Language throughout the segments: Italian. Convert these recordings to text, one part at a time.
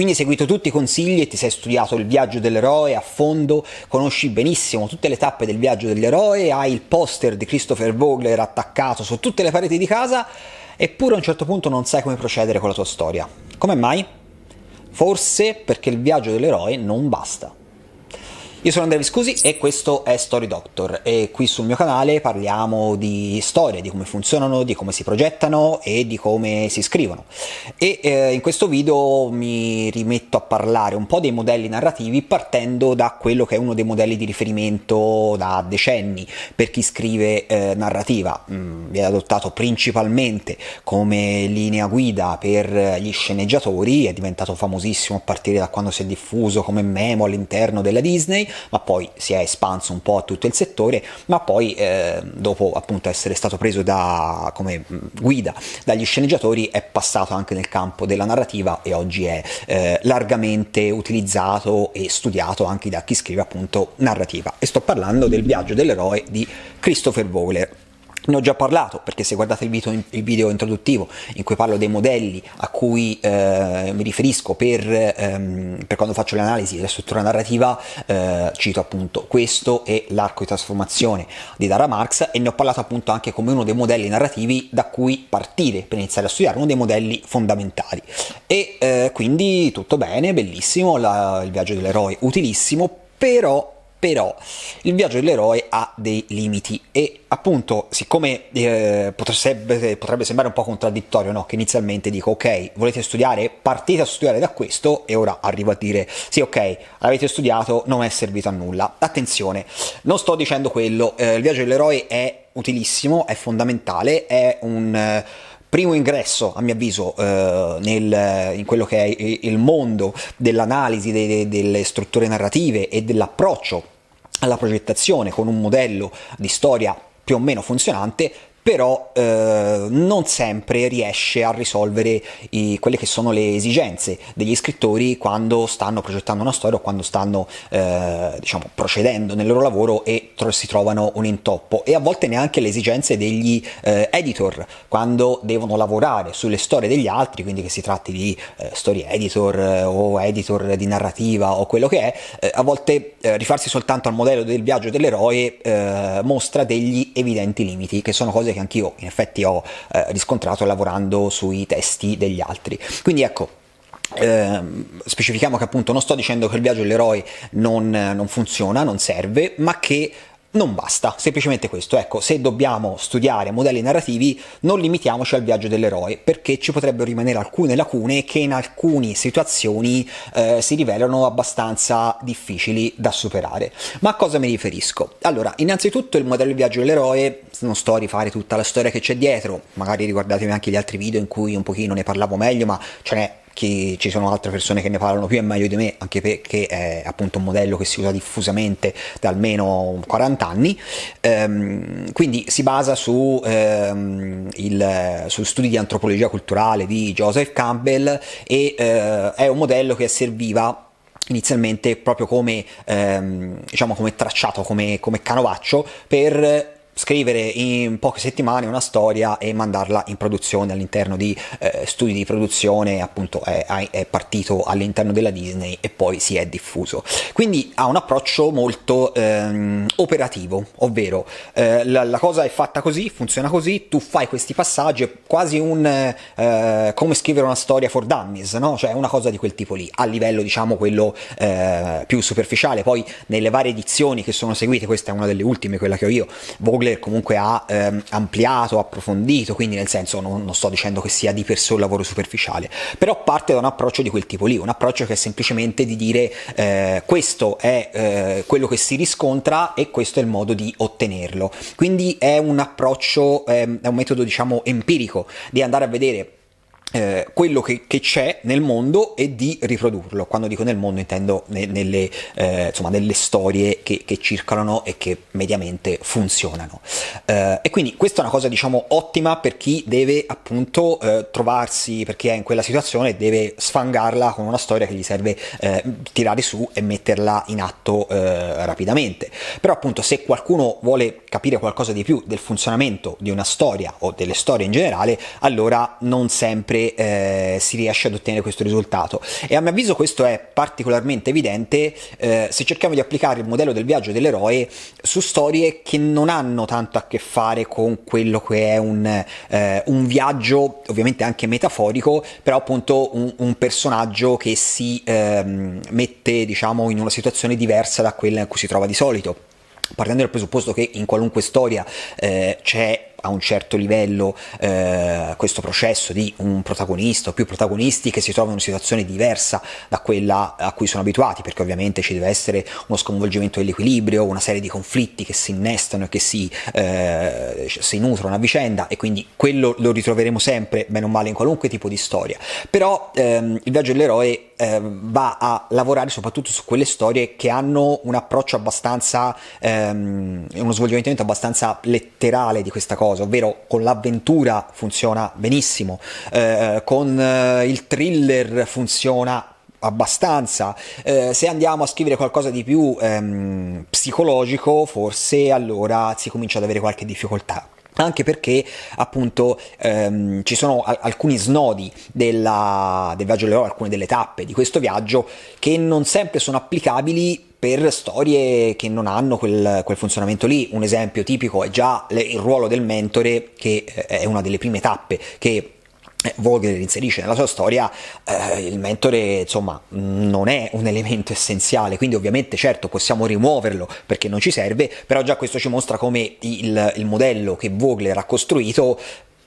Quindi hai seguito tutti i consigli e ti sei studiato il viaggio dell'eroe a fondo, conosci benissimo tutte le tappe del viaggio dell'eroe, hai il poster di Christopher Vogler attaccato su tutte le pareti di casa, eppure a un certo punto non sai come procedere con la tua storia. Come mai? Forse perché il viaggio dell'eroe non basta. Io sono Andrea Viscusi e questo è Story Doctor e qui sul mio canale parliamo di storie, di come funzionano, di come si progettano e di come si scrivono. E eh, in questo video mi rimetto a parlare un po' dei modelli narrativi partendo da quello che è uno dei modelli di riferimento da decenni per chi scrive eh, narrativa. Mm, viene adottato principalmente come linea guida per eh, gli sceneggiatori, è diventato famosissimo a partire da quando si è diffuso come memo all'interno della Disney ma poi si è espanso un po' a tutto il settore, ma poi eh, dopo appunto essere stato preso da, come guida dagli sceneggiatori è passato anche nel campo della narrativa e oggi è eh, largamente utilizzato e studiato anche da chi scrive appunto narrativa. E sto parlando del viaggio dell'eroe di Christopher Vogler. Ne ho già parlato perché se guardate il video, il video introduttivo in cui parlo dei modelli a cui eh, mi riferisco per, ehm, per, quando faccio l'analisi della struttura narrativa, eh, cito appunto questo e l'arco di trasformazione di Dara Marx e ne ho parlato appunto anche come uno dei modelli narrativi da cui partire per iniziare a studiare, uno dei modelli fondamentali. E eh, quindi tutto bene, bellissimo, la, il viaggio dell'eroe utilissimo, però però il viaggio dell'eroe ha dei limiti e appunto siccome eh, potrebbe, eh, potrebbe, sembrare un po' contraddittorio no? che inizialmente dico ok volete studiare partite a studiare da questo e ora arrivo a dire sì ok l'avete studiato non è servito a nulla attenzione non sto dicendo quello eh, il viaggio dell'eroe è utilissimo è fondamentale è un eh, primo ingresso, a mio avviso, eh, nel, in quello che è il mondo dell'analisi de, de, delle strutture narrative e dell'approccio alla progettazione con un modello di storia più o meno funzionante però eh, non sempre riesce a risolvere i, quelle che sono le esigenze degli scrittori quando stanno progettando una storia o quando stanno eh, diciamo, procedendo nel loro lavoro e tro- si trovano un intoppo e a volte neanche le esigenze degli eh, editor quando devono lavorare sulle storie degli altri, quindi che si tratti di eh, story editor eh, o editor di narrativa o quello che è, eh, a volte rifarsi soltanto al modello del viaggio dell'eroe mostra degli evidenti limiti che sono cose che che anch'io in effetti ho eh, riscontrato lavorando sui testi degli altri. Quindi ecco, eh, specifichiamo che appunto non sto dicendo che il viaggio dell'eroe non, non funziona, non serve, ma che non basta, semplicemente questo. Ecco, se dobbiamo studiare modelli narrativi, non limitiamoci al viaggio dell'eroe, perché ci potrebbero rimanere alcune lacune che in alcune situazioni eh, si rivelano abbastanza difficili da superare. Ma a cosa mi riferisco? Allora, innanzitutto il modello di viaggio dell'eroe, non sto a rifare tutta la storia che c'è dietro, magari riguardatevi anche gli altri video in cui un pochino ne parlavo meglio, ma ce n'è chi, ci sono altre persone che ne parlano più e meglio di me, anche perché è appunto un modello che si usa diffusamente da almeno 40 anni, ehm, quindi si basa su, ehm, il, su studi di antropologia culturale di Joseph Campbell e eh, è un modello che serviva inizialmente proprio come, ehm, diciamo come tracciato, come, come canovaccio per scrivere in poche settimane una storia e mandarla in produzione all'interno di eh, studi di produzione, appunto è, è, partito all'interno della Disney e poi si è diffuso. Quindi ha un approccio molto ehm, operativo, ovvero eh, la, la, cosa è fatta così, funziona così, tu fai questi passaggi, è quasi un eh, come scrivere una storia for dummies, no? cioè una cosa di quel tipo lì, a livello diciamo quello eh, più superficiale. Poi nelle varie edizioni che sono seguite, questa è una delle ultime, quella che ho io, Vogler Miller comunque ha ehm, ampliato, approfondito, quindi nel senso non, non, sto dicendo che sia di per sé un lavoro superficiale, però parte da un approccio di quel tipo lì, un approccio che è semplicemente di dire eh, questo è eh, quello che si riscontra e questo è il modo di ottenerlo. Quindi è un approccio, ehm, è un metodo diciamo empirico di andare a vedere eh, quello che, che, c'è nel mondo e di riprodurlo. Quando dico nel mondo intendo ne, nelle, eh, insomma, nelle, storie che, che, circolano e che mediamente funzionano. Eh, e quindi questa è una cosa diciamo ottima per chi deve appunto eh, trovarsi, per chi è in quella situazione e deve sfangarla con una storia che gli serve eh, tirare su e metterla in atto eh, rapidamente. Però appunto se qualcuno vuole capire qualcosa di più del funzionamento di una storia o delle storie in generale, allora non sempre sempre eh, si riesce ad ottenere questo risultato e a mio avviso questo è particolarmente evidente eh, se cerchiamo di applicare il modello del viaggio dell'eroe su storie che non hanno tanto a che fare con quello che è un, eh, un viaggio ovviamente anche metaforico però appunto un, un personaggio che si ehm, mette diciamo in una situazione diversa da quella in cui si trova di solito partendo dal presupposto che in qualunque storia eh, c'è a un certo livello eh, questo processo di un protagonista o più protagonisti che si trovano in una situazione diversa da quella a cui sono abituati, perché ovviamente ci deve essere uno sconvolgimento dell'equilibrio, una serie di conflitti che si innestano e che si, eh, si nutrono a vicenda e quindi quello lo ritroveremo sempre, meno male, in qualunque tipo di storia. Però ehm, il viaggio dell'eroe eh, va a lavorare soprattutto su quelle storie che hanno un approccio abbastanza, ehm, uno svolgimento abbastanza letterale di questa cosa, ovvero con l'avventura funziona benissimo, eh, con eh, il thriller funziona abbastanza. Eh, se andiamo a scrivere qualcosa di più ehm, psicologico, forse allora si comincia ad avere qualche difficoltà anche perché appunto ehm, ci sono al- alcuni snodi della, del viaggio dell'eroe, alcune delle tappe di questo viaggio che non sempre sono applicabili per storie che non hanno quel, quel funzionamento lì. Un esempio tipico è già le, il ruolo del mentore che eh, è una delle prime tappe che eh, Vogler inserisce nella sua storia eh, il mentore insomma non è un elemento essenziale quindi ovviamente certo possiamo rimuoverlo perché non ci serve però già questo ci mostra come il, il modello che Vogler ha costruito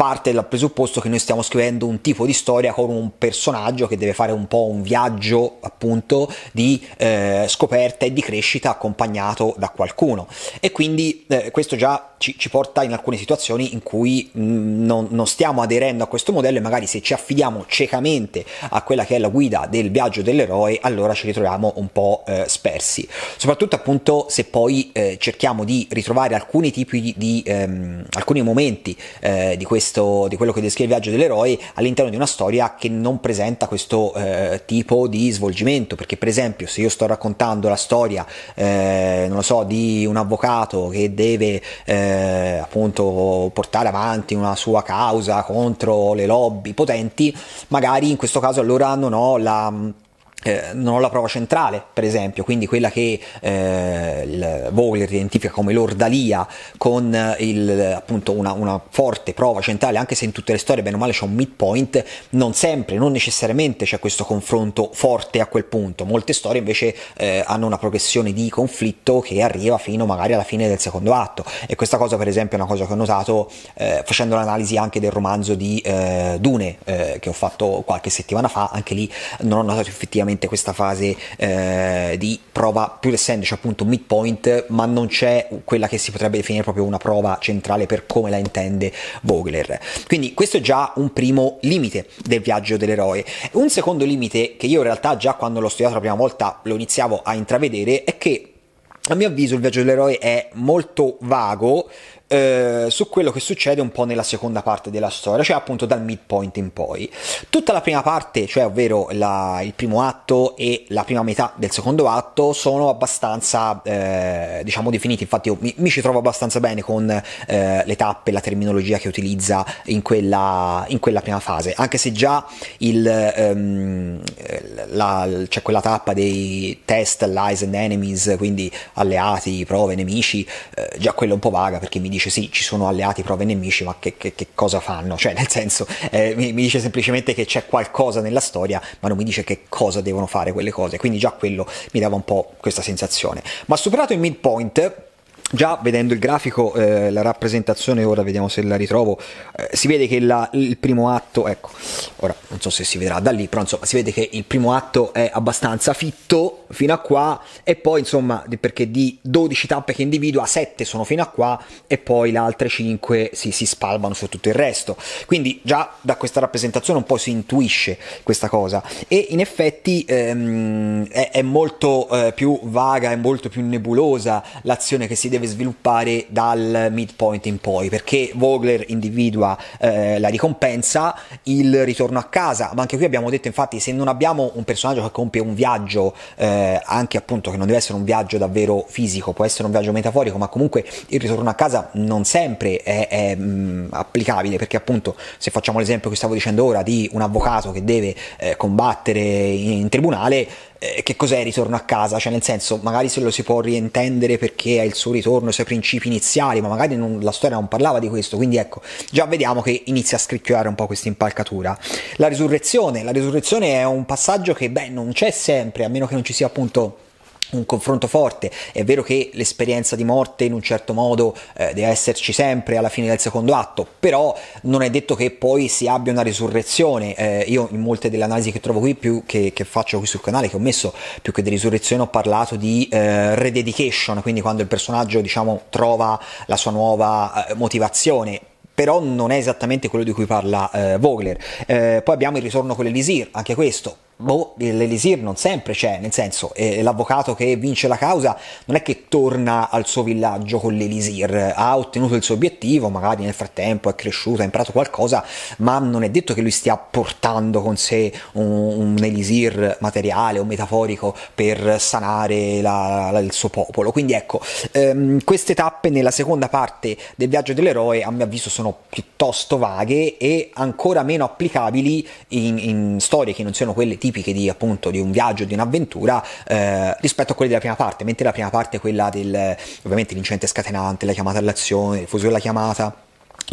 parte dal presupposto che noi stiamo scrivendo un tipo di storia con un personaggio che deve fare un po' un viaggio appunto di eh, scoperta e di crescita accompagnato da qualcuno e quindi eh, questo già ci, ci, porta in alcune situazioni in cui mh, mm, non, non, stiamo aderendo a questo modello e magari se ci affidiamo ciecamente a quella che è la guida del viaggio dell'eroe allora ci ritroviamo un po' eh, spersi soprattutto appunto se poi eh, cerchiamo di ritrovare alcuni tipi di, di ehm, alcuni momenti eh, di questa questo, di quello che descrive il viaggio dell'eroe all'interno di una storia che non presenta questo eh, tipo di svolgimento, perché per esempio se io sto raccontando la storia, eh, non lo so, di un avvocato che deve eh, appunto portare avanti una sua causa contro le lobby potenti, magari in questo caso allora non ho la eh, non ho la prova centrale, per esempio, quindi quella che eh, Vogler identifica come l'ordalia con eh, il, appunto una, una, forte prova centrale, anche se in tutte le storie, bene o male, c'è un midpoint, non sempre, non necessariamente c'è questo confronto forte a quel punto. Molte storie invece eh, hanno una progressione di conflitto che arriva fino magari alla fine del secondo atto. E questa cosa, per esempio, è una cosa che ho notato eh, facendo l'analisi anche del romanzo di eh, Dune, che ho fatto qualche settimana fa, anche lì non ho notato effettivamente veramente questa fase eh, di prova, pur essendoci appunto un midpoint, ma non c'è quella che si potrebbe definire proprio una prova centrale per come la intende Vogler. Quindi questo è già un primo limite del viaggio dell'eroe. Un secondo limite che io in realtà già quando l'ho studiato la prima volta lo iniziavo a intravedere è che a mio avviso il viaggio dell'eroe è molto vago eh, su quello che succede un po' nella seconda parte della storia, cioè appunto dal midpoint in poi. Tutta la prima parte, cioè ovvero la, il primo atto e la prima metà del secondo atto, sono abbastanza eh, diciamo definiti, infatti io mi, mi, ci trovo abbastanza bene con eh, le tappe, e la terminologia che utilizza in quella, in quella prima fase, anche se già il, ehm, la, cioè quella tappa dei test, lies and enemies, quindi alleati, prove, nemici, eh, già quello è un po' vaga perché mi dice dice sì, ci sono alleati, prove e nemici, ma che, che, che, cosa fanno? Cioè, nel senso, eh, mi, mi, dice semplicemente che c'è qualcosa nella storia, ma non mi dice che cosa devono fare quelle cose. Quindi già quello mi dava un po' questa sensazione. Ma superato il midpoint Già vedendo il grafico, eh, la rappresentazione, ora vediamo se la ritrovo, eh, si vede che la, il primo atto, ecco, ora non so se si vedrà da lì, però insomma si vede che il primo atto è abbastanza fitto fino a qua e poi insomma perché di 12 tappe che individua 7 sono fino a qua e poi le altre 5 si, si spalmano su tutto il resto. Quindi già da questa rappresentazione un po' si intuisce questa cosa e in effetti ehm, è, è, molto eh, più vaga, è molto più nebulosa l'azione che si deve deve sviluppare dal midpoint in poi, perché Vogler individua eh, la ricompensa, il ritorno a casa, ma anche qui abbiamo detto infatti se non abbiamo un personaggio che compie un viaggio, eh, anche appunto che non deve essere un viaggio davvero fisico, può essere un viaggio metaforico, ma comunque il ritorno a casa non sempre è, è mh, applicabile, perché appunto se facciamo l'esempio che stavo dicendo ora di un avvocato che deve eh, combattere in, in tribunale, eh, che cos'è ritorno a casa? Cioè, nel senso, magari se lo si può rientendere perché è il suo ritorno, i suoi principi iniziali, ma magari non, la storia non parlava di questo. Quindi ecco, già vediamo che inizia a scricchiolare un po' questa impalcatura. La risurrezione, la risurrezione è un passaggio che, beh, non c'è sempre, a meno che non ci sia appunto un confronto forte. È vero che l'esperienza di morte in un certo modo eh, deve esserci sempre alla fine del secondo atto, però non è detto che poi si abbia una risurrezione. Eh, io in molte delle analisi che trovo qui, più che, che, faccio qui sul canale, che ho messo più che di risurrezione, ho parlato di eh, rededication, quindi quando il personaggio diciamo, trova la sua nuova eh, motivazione però non è esattamente quello di cui parla eh, Vogler. Eh, poi abbiamo il ritorno con l'Elisir, anche questo boh, l'elisir non sempre c'è, nel senso eh, l'avvocato che vince la causa non è che torna al suo villaggio con l'elisir, ha ottenuto il suo obiettivo, magari nel frattempo è cresciuto, ha imparato qualcosa, ma non è detto che lui stia portando con sé un, un elisir materiale o metaforico per sanare la, la, il suo popolo. Quindi ecco, ehm, queste tappe nella seconda parte del viaggio dell'eroe a mio avviso sono piuttosto vaghe e ancora meno applicabili in, in storie che non siano quelle tipo tipiche di, appunto, di un viaggio, di un'avventura, eh, rispetto a quelle della prima parte, mentre la prima parte è quella del, ovviamente, l'incidente scatenante, la chiamata all'azione, il fuso della chiamata.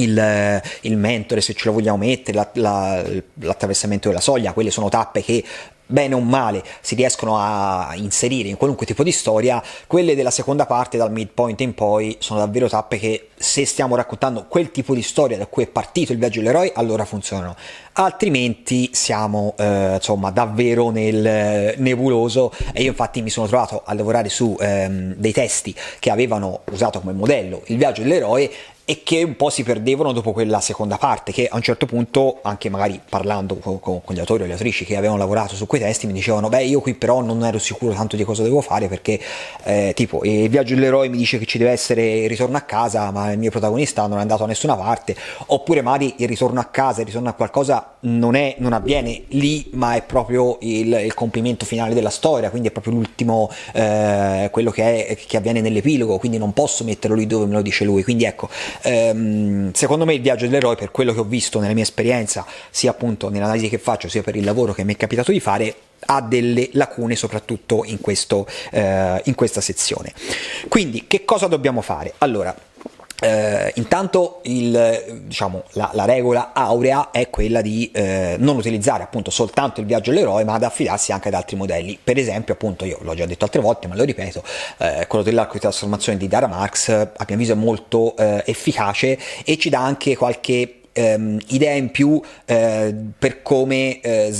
Il, il, mentore, se ce lo vogliamo mettere, la, la, l'attraversamento della soglia, quelle sono tappe che bene o male si riescono a inserire in qualunque tipo di storia, quelle della seconda parte dal midpoint in poi sono davvero tappe che se stiamo raccontando quel tipo di storia da cui è partito il viaggio dell'eroe, allora funzionano. Altrimenti siamo eh, insomma davvero nel eh, nebuloso e io infatti mi sono trovato a lavorare su ehm, dei testi che avevano usato come modello il viaggio dell'eroe e che un po' si perdevano dopo quella seconda parte, che a un certo punto, anche magari parlando con, con, gli autori o le autrici che avevano lavorato su quei testi, mi dicevano, beh, io qui però non ero sicuro tanto di cosa devo fare, perché eh, tipo, il viaggio dell'eroe mi dice che ci deve essere il ritorno a casa, ma il mio protagonista non è andato a nessuna parte, oppure magari il ritorno a casa, il ritorno a qualcosa non, è, non avviene lì, ma è proprio il, il, compimento finale della storia, quindi è proprio l'ultimo, eh, quello che, è, che, avviene nell'epilogo, quindi non posso metterlo lì dove me lo dice lui. Quindi ecco, ehm, secondo me il viaggio dell'eroe, per quello che ho visto nella mia esperienza, sia appunto nell'analisi che faccio, sia per il lavoro che mi è capitato di fare, ha delle lacune soprattutto in, questo, eh, in questa sezione. Quindi che cosa dobbiamo fare? Allora, eh, intanto il, diciamo, la, la, regola aurea è quella di eh, non utilizzare appunto soltanto il viaggio all'eroe ma ad affidarsi anche ad altri modelli per esempio appunto io l'ho già detto altre volte ma lo ripeto eh, quello dell'arco di trasformazione di Dara Marx a mio avviso è molto eh, efficace e ci dà anche qualche ehm, idea in più eh, per come eh,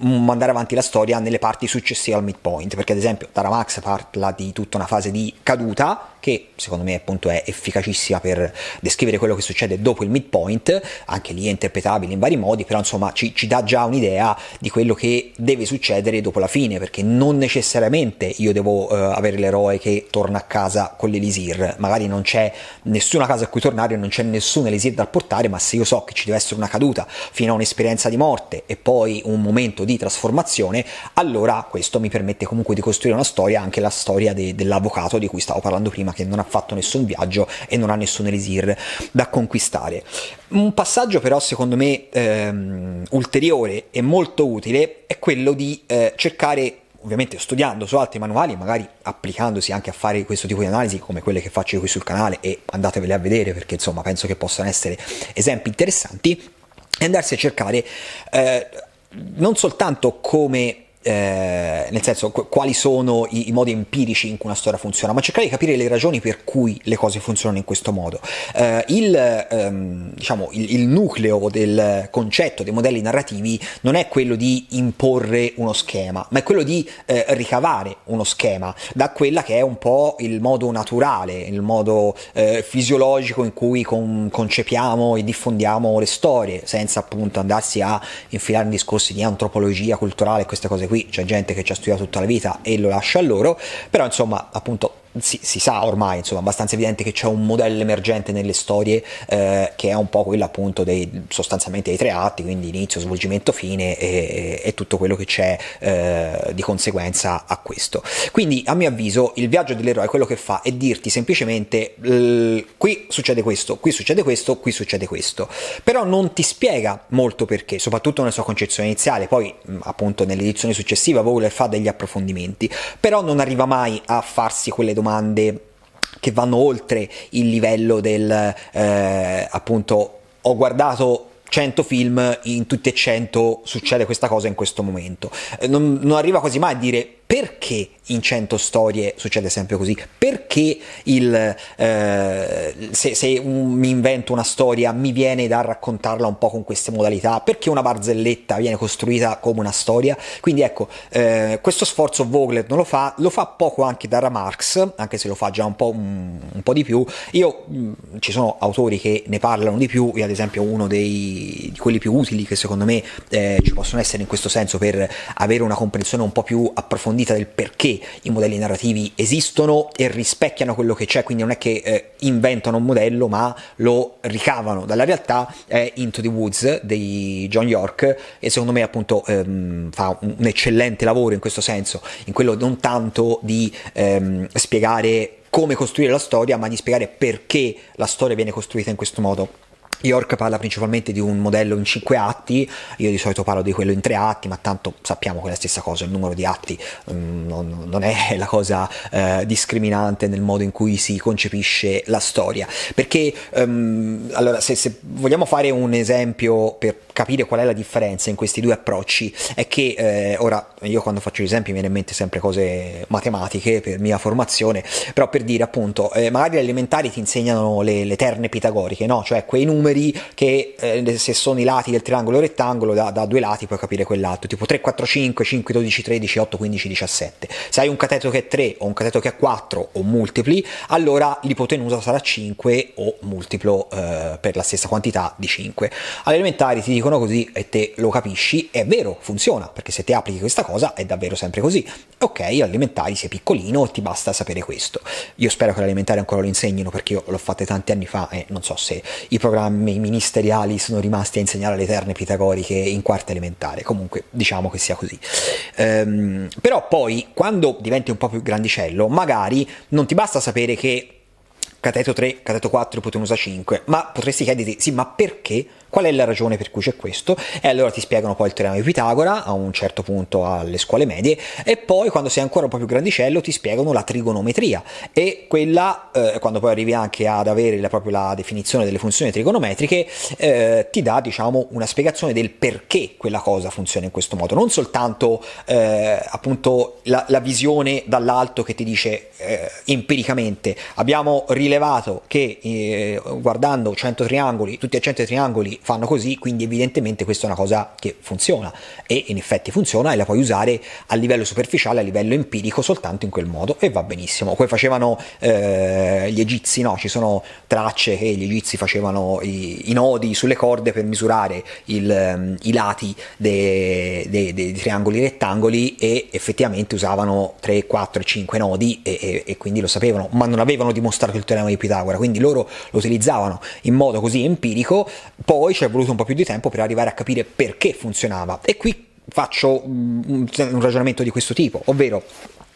mandare avanti la storia nelle parti successive al midpoint, perché ad esempio Taramax parla di tutta una fase di caduta che secondo me appunto è efficacissima per descrivere quello che succede dopo il midpoint, anche lì è interpretabile in vari modi, però insomma ci, ci dà già un'idea di quello che deve succedere dopo la fine, perché non necessariamente io devo eh, avere l'eroe che torna a casa con l'Elisir, magari non c'è nessuna casa a cui tornare, non c'è nessun Elisir da portare, ma se io so che ci deve essere una caduta fino a un'esperienza di morte e poi un momento di trasformazione, allora questo mi permette comunque di costruire una storia, anche la storia de, dell'avvocato di cui stavo parlando prima che non ha fatto nessun viaggio e non ha nessun elisir da conquistare. Un passaggio però secondo me ehm, ulteriore e molto utile è quello di eh, cercare ovviamente studiando su altri manuali, magari applicandosi anche a fare questo tipo di analisi come quelle che faccio qui sul canale e andatevele a vedere perché insomma penso che possano essere esempi interessanti e andarsi a cercare eh, non soltanto come eh, nel senso qu- quali sono i, i, modi empirici in cui una storia funziona, ma cercare di capire le ragioni per cui le cose funzionano in questo modo. Eh, il, ehm, diciamo, il, il, nucleo del concetto dei modelli narrativi non è quello di imporre uno schema, ma è quello di eh, ricavare uno schema da quella che è un po' il modo naturale, il modo eh, fisiologico in cui con- concepiamo e diffondiamo le storie, senza appunto andarsi a infilare in discorsi di antropologia culturale e queste cose qui qui c'è gente che ci ha studiato tutta la vita e lo lascia a loro, però insomma appunto si, si, sa ormai, insomma, abbastanza evidente che c'è un modello emergente nelle storie eh, che è un po' quello appunto dei, sostanzialmente dei tre atti, quindi inizio, svolgimento, fine e, e tutto quello che c'è eh, di conseguenza a questo. Quindi a mio avviso il viaggio dell'eroe quello che fa è dirti semplicemente qui succede questo, qui succede questo, qui succede questo, però non ti spiega molto perché, soprattutto nella sua concezione iniziale, poi appunto nell'edizione successiva Vogler fa degli approfondimenti, però non arriva mai a farsi quelle domande domande che vanno oltre il livello del eh, appunto ho guardato 100 film, in tutti e 100 succede questa cosa in questo momento. Eh, non, non arriva quasi mai a dire perché in 100 storie succede sempre così? Perché il, eh, se, se un, mi invento una storia mi viene da raccontarla un po' con queste modalità? Perché una barzelletta viene costruita come una storia? Quindi ecco, eh, questo sforzo Vogler non lo fa, lo fa poco anche Dara Marx, anche se lo fa già un po', un, un po di più. Io, mh, ci sono autori che ne parlano di più, io ad esempio uno dei, di quelli più utili che secondo me eh, ci possono essere in questo senso per avere una comprensione un po' più approfondita approfondita del perché i modelli narrativi esistono e rispecchiano quello che c'è, quindi non è che eh, inventano un modello ma lo ricavano dalla realtà, è Into the Woods di John York e secondo me appunto ehm, fa un, eccellente lavoro in questo senso, in quello non tanto di ehm, spiegare come costruire la storia, ma di spiegare perché la storia viene costruita in questo modo. York parla principalmente di un modello in cinque atti, io di solito parlo di quello in tre atti, ma tanto sappiamo che è la stessa cosa, il numero di atti um, non, non, è la cosa uh, discriminante nel modo in cui si concepisce la storia. Perché um, allora, se, se, vogliamo fare un esempio per capire qual è la differenza in questi due approcci, è che eh, ora io quando faccio gli esempi mi viene in mente sempre cose matematiche per mia formazione, però per dire appunto, eh, magari gli elementari ti insegnano le, le terne pitagoriche, no? cioè quei numeri numeri che eh, se sono i lati del triangolo rettangolo da, da, due lati puoi capire quell'altro, tipo 3, 4, 5, 5, 12, 13, 8, 15, 17. Se hai un cateto che è 3 o un cateto che è 4 o multipli, allora l'ipotenusa sarà 5 o multiplo eh, per la stessa quantità di 5. Alle elementari ti dicono così e te lo capisci, è vero, funziona, perché se ti applichi questa cosa è davvero sempre così. Ok, all'elementari sei piccolino, ti basta sapere questo. Io spero che all'elementare ancora lo insegnino perché io l'ho fatte tanti anni fa e non so se i programmi Ehm, i ministeriali sono rimasti a insegnare le terne pitagoriche in quarta elementare, comunque diciamo che sia così. Ehm, però poi quando diventi un po' più grandicello, magari non ti basta sapere che cateto 3, cateto 4, potevano usare 5, ma potresti chiederti, sì, ma perché? Qual è la ragione per cui c'è questo? E allora ti spiegano poi il teorema di Pitagora, a un certo punto alle scuole medie, e poi quando sei ancora un po' più grandicello ti spiegano la trigonometria, e quella, eh, quando poi arrivi anche ad avere la, proprio la definizione delle funzioni trigonometriche, eh, ti dà, diciamo, una spiegazione del perché quella cosa funziona in questo modo, non soltanto eh, appunto la, la, visione dall'alto che ti dice eh, empiricamente, abbiamo risolto rilevato che eh, guardando 100 triangoli, tutti e 100 triangoli fanno così, quindi evidentemente questa è una cosa che funziona e in effetti funziona e la puoi usare a livello superficiale, a livello empirico soltanto in quel modo e va benissimo. Come facevano eh, gli egizi, no? ci sono tracce che gli egizi facevano i, i nodi sulle corde per misurare il, ehm, i lati dei, dei, dei triangoli rettangoli e effettivamente usavano 3, 4, 5 nodi e, e, e quindi lo sapevano, ma non avevano dimostrato il teorema teorema di Pitagora, quindi loro lo utilizzavano in modo così empirico, poi ci è voluto un po' più di tempo per arrivare a capire perché funzionava. E qui faccio mm, un ragionamento di questo tipo, ovvero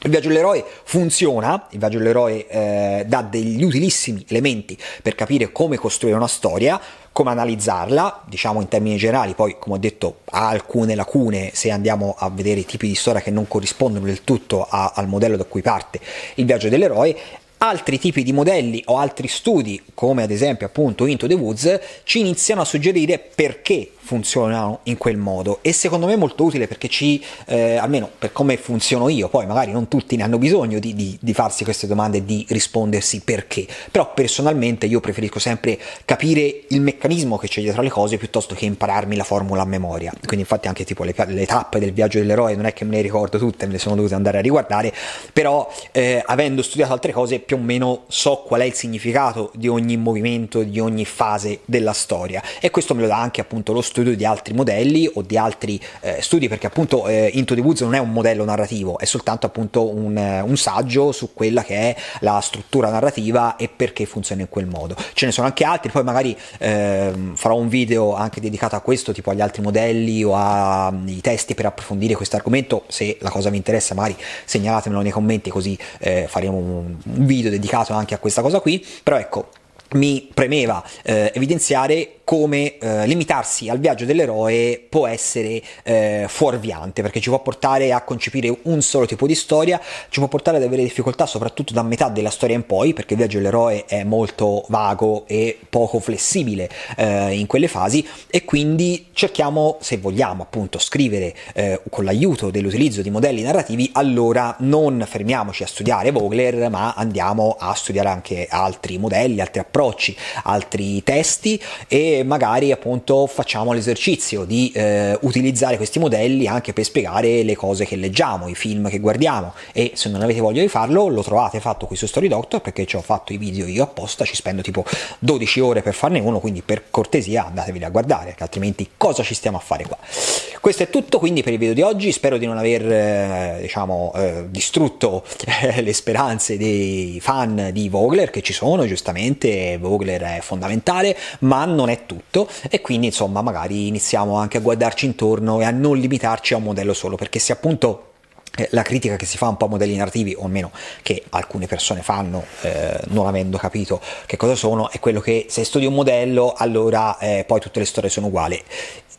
il viaggio dell'eroe funziona, il viaggio dell'eroe eh, dà degli utilissimi elementi per capire come costruire una storia, come analizzarla, diciamo in termini generali, poi come ho detto ha alcune lacune se andiamo a vedere i tipi di storia che non corrispondono del tutto a, al modello da cui parte il viaggio dell'eroe, Altri tipi di modelli o altri studi, come ad esempio appunto Into the Woods, ci iniziano a suggerire perché funzionano in quel modo e secondo me è molto utile perché ci, eh, almeno per come funziono io, poi magari non tutti ne hanno bisogno di, di, di farsi queste domande e di rispondersi perché, però personalmente io preferisco sempre capire il meccanismo che c'è dietro le cose piuttosto che impararmi la formula a memoria, quindi infatti anche tipo le, le tappe del viaggio dell'eroe non è che me le ricordo tutte, me le sono dovute andare a riguardare, però eh, avendo studiato altre cose più o meno so qual è il significato di ogni movimento, di ogni fase della storia e questo me lo dà anche appunto lo studio studio di altri modelli o di altri eh, studi, perché appunto eh, Into the Woods non è un modello narrativo, è soltanto appunto un, eh, un, saggio su quella che è la struttura narrativa e perché funziona in quel modo. Ce ne sono anche altri, poi magari eh, farò un video anche dedicato a questo, tipo agli altri modelli o ai mm, testi per approfondire questo argomento, se la cosa vi interessa magari segnalatemelo nei commenti così eh, faremo un, un video dedicato anche a questa cosa qui, però ecco mi premeva eh, evidenziare come eh, limitarsi al viaggio dell'eroe può essere eh, fuorviante, perché ci può portare a concepire un solo tipo di storia, ci può portare ad avere difficoltà soprattutto da metà della storia in poi, perché il viaggio dell'eroe è molto vago e poco flessibile eh, in quelle fasi e quindi cerchiamo, se vogliamo appunto, scrivere eh, con l'aiuto dell'utilizzo di modelli narrativi, allora non fermiamoci a studiare Vogler, ma andiamo a studiare anche altri modelli, altri approcci, approcci, altri testi e magari appunto facciamo l'esercizio di eh, utilizzare questi modelli anche per spiegare le cose che leggiamo, i film che guardiamo e se non avete voglia di farlo lo trovate fatto qui su Story Doctor perché ci ho fatto i video io apposta, ci spendo tipo 12 ore per farne uno, quindi per cortesia andatevi a guardare, altrimenti cosa ci stiamo a fare qua? Questo è tutto quindi per il video di oggi, spero di non aver eh, diciamo eh, distrutto le speranze dei fan di Vogler che ci sono giustamente Vogler è fondamentale, ma non è tutto e quindi insomma magari iniziamo anche a guardarci intorno e a non limitarci a un modello solo, perché se appunto eh, la critica che si fa un po' a modelli narrativi, o almeno che alcune persone fanno, eh, non avendo capito che cosa sono, è quello che se studi un modello, allora eh, poi tutte le storie sono uguali.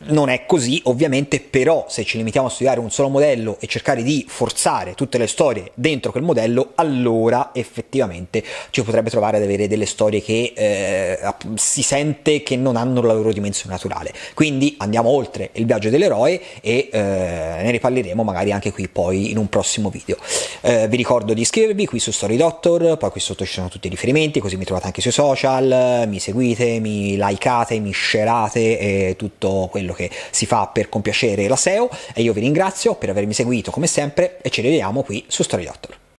Non è così, ovviamente, però se ci limitiamo a studiare un solo modello e cercare di forzare tutte le storie dentro quel modello, allora effettivamente ci potrebbe trovare ad avere delle storie che eh, si sente che non hanno la loro dimensione naturale. Quindi andiamo oltre il viaggio dell'eroe e eh, ne riparleremo magari anche qui poi in un prossimo video. Eh, vi ricordo di iscrivervi qui su Story Doctor, poi qui sotto ci sono tutti i riferimenti, così mi trovate anche sui social, mi seguite, mi likeate, mi scerate e tutto quello quello che si fa per compiacere la SEO e io vi ringrazio per avermi seguito come sempre e ci rivediamo qui su Story Doctor.